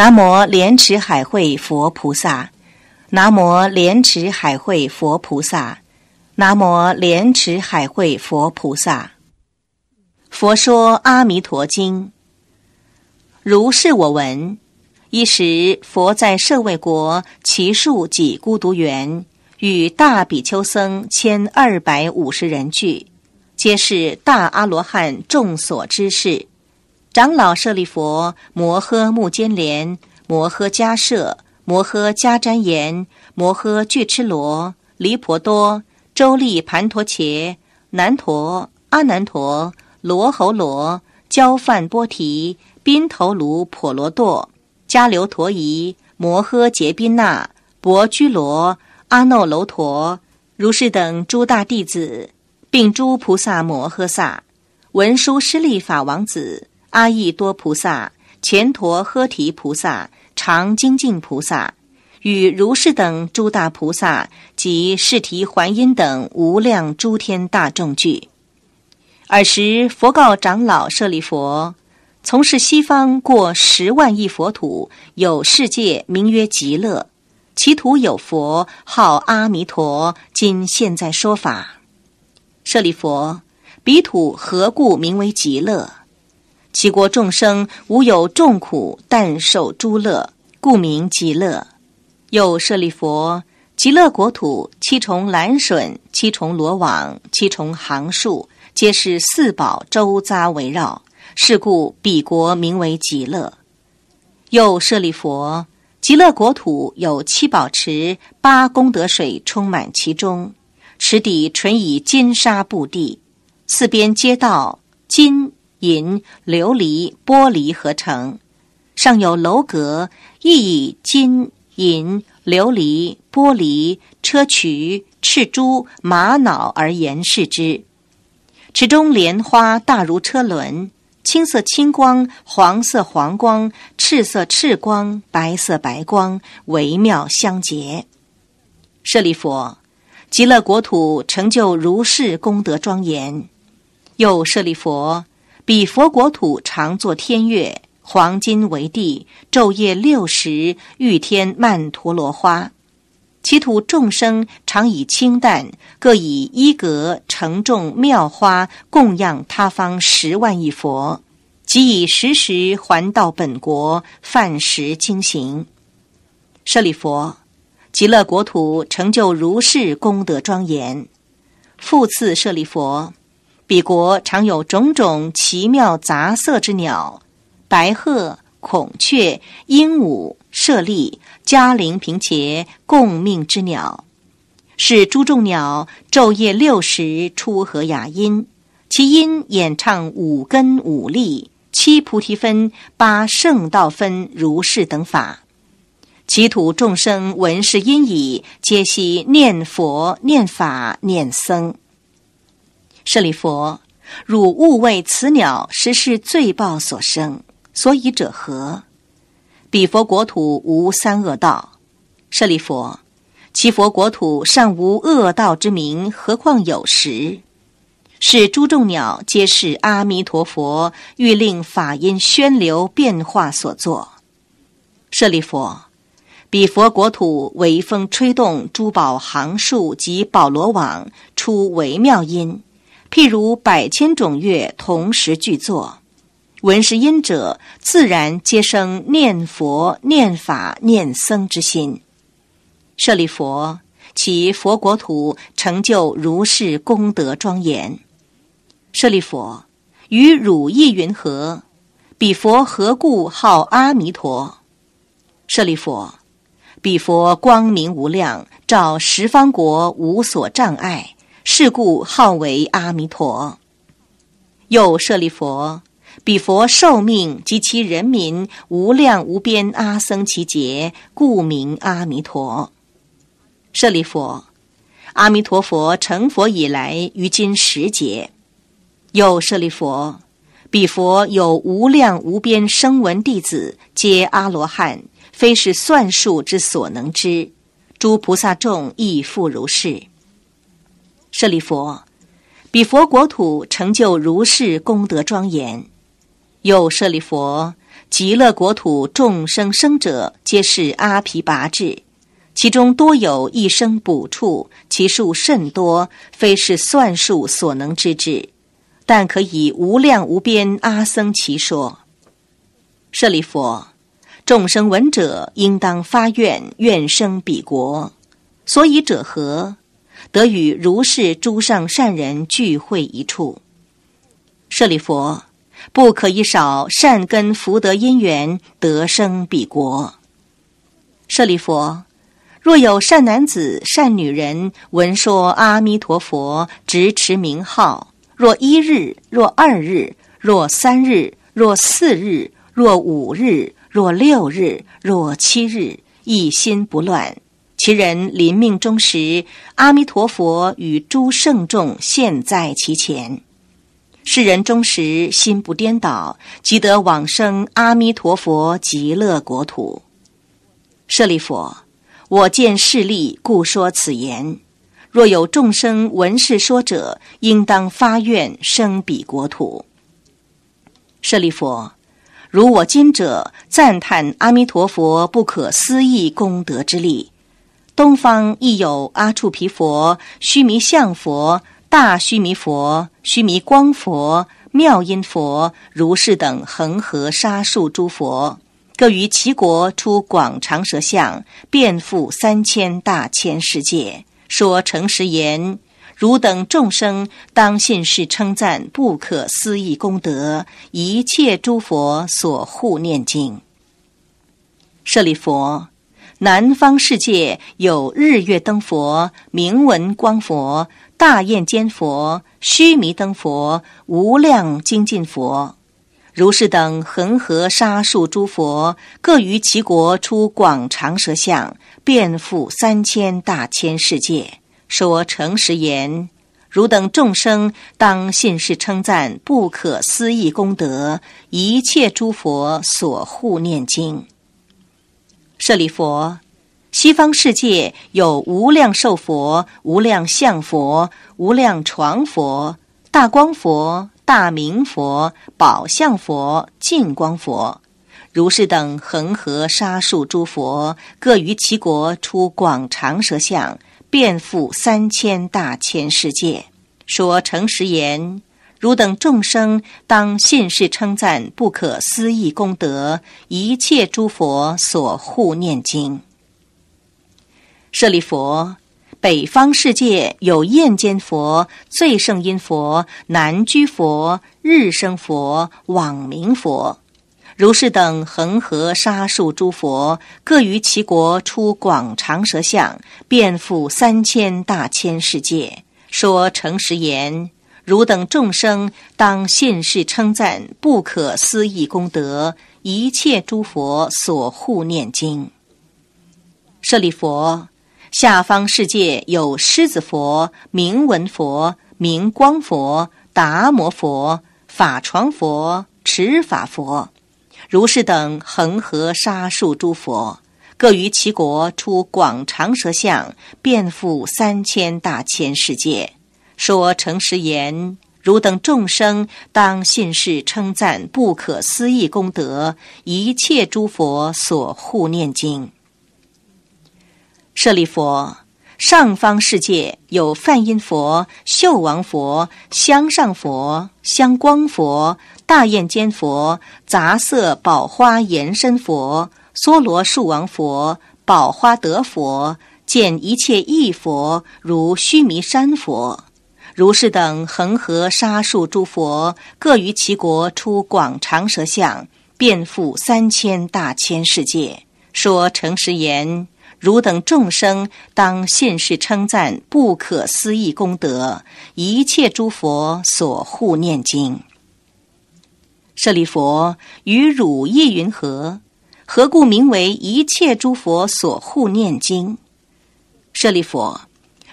南无莲池海会佛菩萨，南无莲池海会佛菩萨，南无莲池海会佛菩萨。佛说《阿弥陀经》，如是我闻。一时，佛在舍卫国其树几孤独园，与大比丘僧千二百五十人聚，皆是大阿罗汉众所知事。长老舍利佛、摩诃目犍连、摩诃迦摄、摩诃迦旃延、摩诃俱迟罗、离婆多、周利盘陀伽、南陀、阿难陀、罗侯罗、焦梵波提、宾头卢婆罗多迦留陀夷、摩诃杰宾那、博居罗、阿耨楼陀、如是等诸大弟子，并诸菩萨摩诃萨，文殊师利法王子。阿逸多菩萨、乾陀诃提菩萨、常精进菩萨，与如是等诸大菩萨及释提桓因等无量诸天大众聚。尔时，佛告长老舍利弗：“从事西方过十万亿佛土，有世界名曰极乐，其土有佛，号阿弥陀。今现在说法。舍利佛，彼土何故名为极乐？”其国众生无有众苦，但受诸乐，故名极乐。又舍利佛，极乐国土七重栏笋、七重罗网，七重行树，皆是四宝周匝围绕。是故彼国名为极乐。又舍利佛，极乐国土有七宝池，八功德水充满其中。池底纯以金沙布地，四边街道金。银、琉璃、玻璃合成，上有楼阁，亦以金银、琉璃、玻璃、砗磲、赤珠、玛瑙而言饰之。池中莲花大如车轮，青色青光，黄色黄光，赤色赤光，白色白光，微妙相结。舍利佛，极乐国土成就如是功德庄严。又舍利佛。彼佛国土常作天乐，黄金为地，昼夜六时欲天曼陀罗花。其土众生常以清淡，各以衣格承重妙花供养他方十万亿佛，即以时时还到本国饭食经行。舍利佛，极乐国土成就如是功德庄严。复次舍利佛。彼国常有种种奇妙杂色之鸟，白鹤、孔雀、鹦鹉、舍利、嘉陵平揭共命之鸟，是诸众鸟昼夜六时出和雅音，其音演唱五根五力、七菩提分、八圣道分、如是等法。其土众生闻是音已，皆悉念佛、念法、念僧。舍利佛，汝勿为此鸟实是罪报所生，所以者何？彼佛国土无三恶道。舍利佛，其佛国土尚无恶道之名，何况有时？是诸众鸟皆是阿弥陀佛欲令法音宣流变化所作。舍利佛，彼佛国土微风吹动珠宝行树及宝罗网，出微妙音。譬如百千种乐同时具作，闻是音者，自然皆生念佛、念法、念僧之心。舍利佛，其佛国土成就如是功德庄严。舍利佛，与汝意云何？彼佛何故号阿弥陀？舍利佛，彼佛光明无量，照十方国，无所障碍。是故号为阿弥陀，又舍利佛，彼佛受命及其人民无量无边阿僧祇劫，故名阿弥陀。舍利佛，阿弥陀佛成佛以来，于今十劫。又舍利佛，彼佛有无量无边声闻弟子，皆阿罗汉，非是算数之所能知。诸菩萨众亦复如是。舍利佛，彼佛国土成就如是功德庄严。又舍利佛，极乐国土众生生者，皆是阿皮拔智，其中多有一生补处，其数甚多，非是算数所能知之，但可以无量无边阿僧祇说。舍利佛，众生闻者，应当发愿，愿生彼国。所以者何？得与如是诸上善人聚会一处。舍利弗，不可以少善根福德因缘得生彼国。舍利弗，若有善男子、善女人，闻说阿弥陀佛，执持名号，若一日、若二日、若三日、若四日、若五日、若六日、若七日，一心不乱。其人临命终时，阿弥陀佛与诸圣众现在其前。世人终时心不颠倒，即得往生阿弥陀佛极乐国土。舍利弗，我见势利，故说此言。若有众生闻是说者，应当发愿生彼国土。舍利弗，如我今者赞叹阿弥陀佛不可思议功德之力。东方亦有阿处毗佛、须弥相佛、大须弥佛、须弥光佛、妙音佛、如是等恒河沙数诸佛，各于其国出广长舌相，遍覆三千大千世界，说诚实言：汝等众生当信是称赞不可思议功德，一切诸佛所护念经。舍利佛。南方世界有日月灯佛、明文光佛、大焰尖佛、须弥灯佛、无量精进佛，如是等恒河沙数诸佛，各于其国出广长舌相，遍覆三千大千世界，说诚实言：如等众生当信是称赞不可思议功德，一切诸佛所护念经。舍利佛，西方世界有无量寿佛、无量相佛、无量床佛、大光佛、大明佛、宝相佛、净光佛，如是等恒河沙数诸佛，各于其国出广长舌相，遍覆三千大千世界，说诚实言。汝等众生当信誓称赞不可思议功德，一切诸佛所护念经。舍利佛，北方世界有焰间佛、最胜音佛、南居佛、日生佛、往明佛，如是等恒河沙数诸佛，各于其国出广长舌相，遍覆三千大千世界，说诚实言。汝等众生当现世称赞不可思议功德，一切诸佛所护念经。舍利佛，下方世界有狮子佛、明文佛、明光佛、达摩佛、法床佛、持法佛，如是等恒河沙数诸佛，各于其国出广长舌相，遍覆三千大千世界。说诚实言，汝等众生当信誓称赞不可思议功德，一切诸佛所护念经。舍利佛，上方世界有梵音佛、秀王佛、香上佛、香光佛、大焰尖佛、杂色宝花延伸佛、梭罗树王佛、宝花德佛，见一切异佛，如须弥山佛。如是等恒河沙数诸佛，各于其国出广长舌相，遍覆三千大千世界，说诚实言：汝等众生当信世称赞不可思议功德，一切诸佛所护念经。舍利弗，于汝意云何？何故名为一切诸佛所护念经？舍利弗。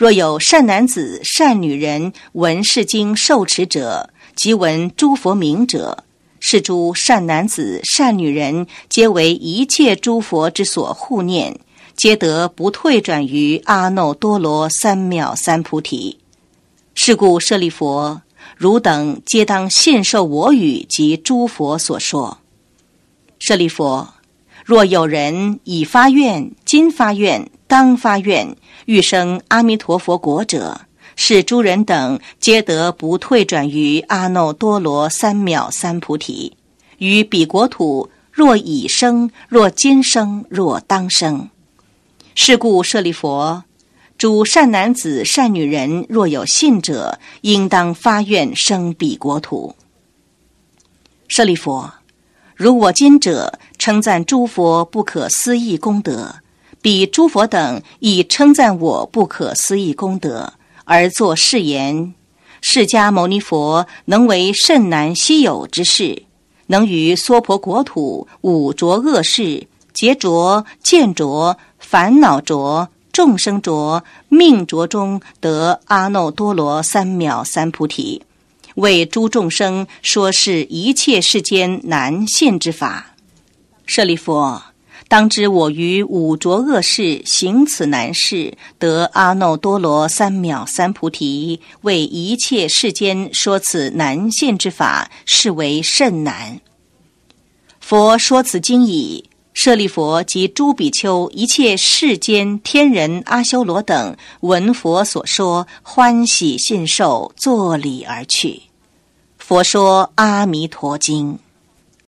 若有善男子、善女人闻是经受持者，即闻诸佛名者，是诸善男子、善女人，皆为一切诸佛之所护念，皆得不退转于阿耨多罗三藐三菩提。是故舍利弗，汝等皆当信受我语及诸佛所说。舍利弗，若有人已发愿，今发愿。当发愿欲生阿弥陀佛国者，是诸人等皆得不退转于阿耨多罗三藐三菩提。于彼国土，若已生，若今生，若当生。是故舍利佛，诸善男子、善女人，若有信者，应当发愿生彼国土。舍利弗，如我今者称赞诸佛不可思议功德。彼诸佛等以称赞我不可思议功德，而作誓言：释迦牟尼佛能为甚难稀有之事，能于娑婆国土五浊恶世、劫浊、见浊、烦恼浊、众生浊、命浊中得阿耨多罗三藐三菩提，为诸众生说是一切世间难现之法。舍利弗。当知我于五浊恶世行此难事，得阿耨多罗三藐三菩提，为一切世间说此难现之法，是为甚难。佛说此经已，舍利佛及诸比丘、一切世间天人、阿修罗等，闻佛所说，欢喜信受，作礼而去。佛说《阿弥陀经》。